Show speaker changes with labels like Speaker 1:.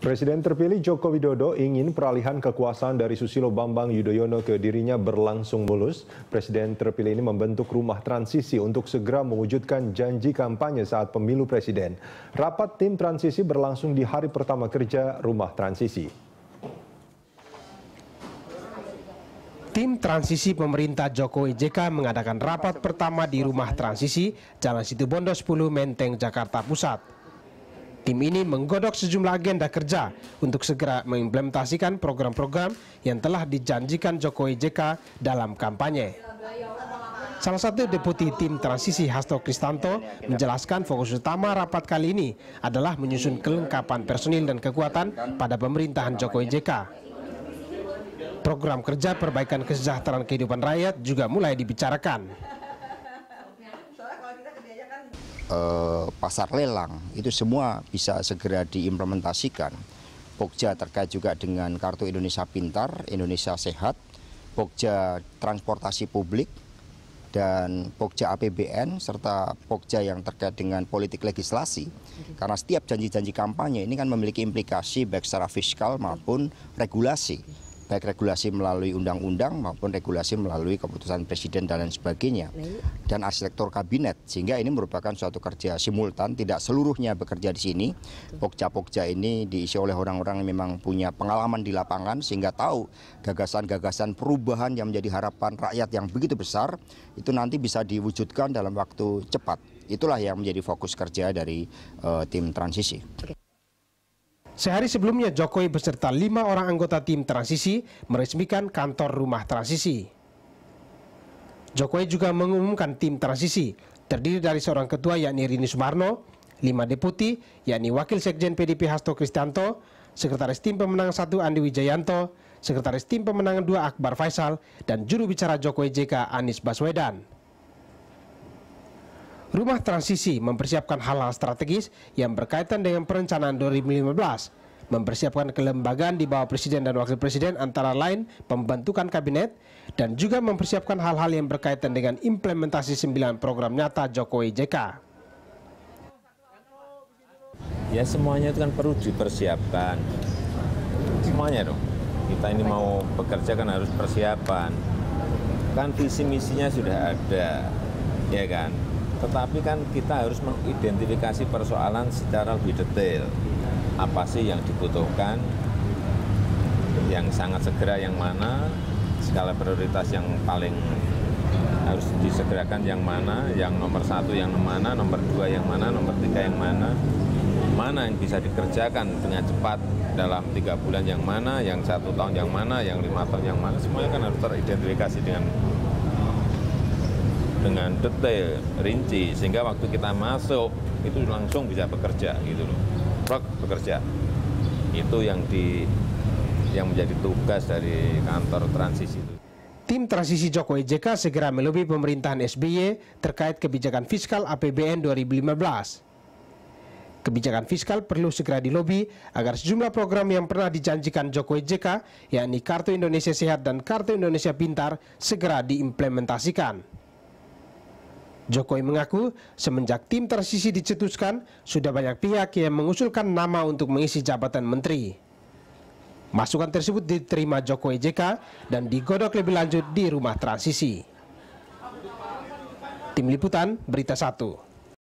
Speaker 1: Presiden terpilih Joko Widodo ingin peralihan kekuasaan dari Susilo Bambang Yudhoyono ke dirinya berlangsung mulus. Presiden terpilih ini membentuk rumah transisi untuk segera mewujudkan janji kampanye saat pemilu presiden. Rapat tim transisi berlangsung di hari pertama kerja rumah transisi.
Speaker 2: Tim transisi pemerintah Jokowi JK mengadakan rapat pertama di rumah transisi Jalan Situbondo 10 Menteng, Jakarta Pusat. Tim ini menggodok sejumlah agenda kerja untuk segera mengimplementasikan program-program yang telah dijanjikan Jokowi JK dalam kampanye. Salah satu deputi tim transisi Hasto Kristanto menjelaskan fokus utama rapat kali ini adalah menyusun kelengkapan personil dan kekuatan pada pemerintahan Jokowi JK. Program kerja perbaikan kesejahteraan kehidupan rakyat juga mulai dibicarakan.
Speaker 3: Eh, pasar lelang itu semua bisa segera diimplementasikan. Pokja terkait juga dengan kartu Indonesia Pintar, Indonesia Sehat, Pokja Transportasi Publik, dan Pokja APBN serta Pokja yang terkait dengan politik legislasi. Karena setiap janji-janji kampanye ini kan memiliki implikasi baik secara fiskal maupun regulasi baik regulasi melalui undang-undang maupun regulasi melalui keputusan presiden dan lain sebagainya dan arsitektur kabinet sehingga ini merupakan suatu kerja simultan tidak seluruhnya bekerja di sini pokja-pokja ini diisi oleh orang-orang yang memang punya pengalaman di lapangan sehingga tahu gagasan-gagasan perubahan yang menjadi harapan rakyat yang begitu besar itu nanti bisa diwujudkan dalam waktu cepat itulah yang menjadi fokus kerja dari uh, tim transisi. Okay.
Speaker 2: Sehari sebelumnya Jokowi beserta lima orang anggota tim transisi meresmikan kantor rumah transisi. Jokowi juga mengumumkan tim transisi terdiri dari seorang ketua yakni Rini Sumarno, lima deputi yakni Wakil Sekjen PDP Hasto Kristianto, Sekretaris Tim Pemenang 1 Andi Wijayanto, Sekretaris Tim Pemenangan 2 Akbar Faisal, dan juru bicara Jokowi JK Anies Baswedan. Rumah Transisi mempersiapkan hal-hal strategis yang berkaitan dengan perencanaan 2015, mempersiapkan kelembagaan di bawah Presiden dan Wakil Presiden antara lain pembentukan kabinet, dan juga mempersiapkan hal-hal yang berkaitan dengan implementasi sembilan program nyata
Speaker 1: Jokowi JK. Ya semuanya itu kan perlu dipersiapkan, semuanya dong. Kita ini mau bekerja kan harus persiapan. Kan visi misinya sudah ada, ya kan? tetapi kan kita harus mengidentifikasi persoalan secara lebih detail apa sih yang dibutuhkan yang sangat segera yang mana skala prioritas yang paling harus disegerakan yang mana yang nomor satu yang mana nomor dua yang mana nomor tiga yang mana mana yang bisa dikerjakan dengan cepat dalam tiga bulan yang mana yang satu tahun yang mana yang lima tahun yang mana semuanya kan harus teridentifikasi dengan dengan detail, rinci, sehingga waktu kita masuk itu langsung bisa bekerja gitu loh. Prok bekerja. Itu yang di yang menjadi tugas dari kantor transisi itu.
Speaker 2: Tim transisi Jokowi JK segera melobi pemerintahan SBY terkait kebijakan fiskal APBN 2015. Kebijakan fiskal perlu segera dilobi agar sejumlah program yang pernah dijanjikan Jokowi JK, yakni Kartu Indonesia Sehat dan Kartu Indonesia Pintar, segera diimplementasikan. Jokowi mengaku, semenjak tim tersisi dicetuskan, sudah banyak pihak yang mengusulkan nama untuk mengisi jabatan menteri. Masukan tersebut diterima Jokowi JK dan digodok lebih lanjut di rumah transisi. Tim Liputan, Berita 1.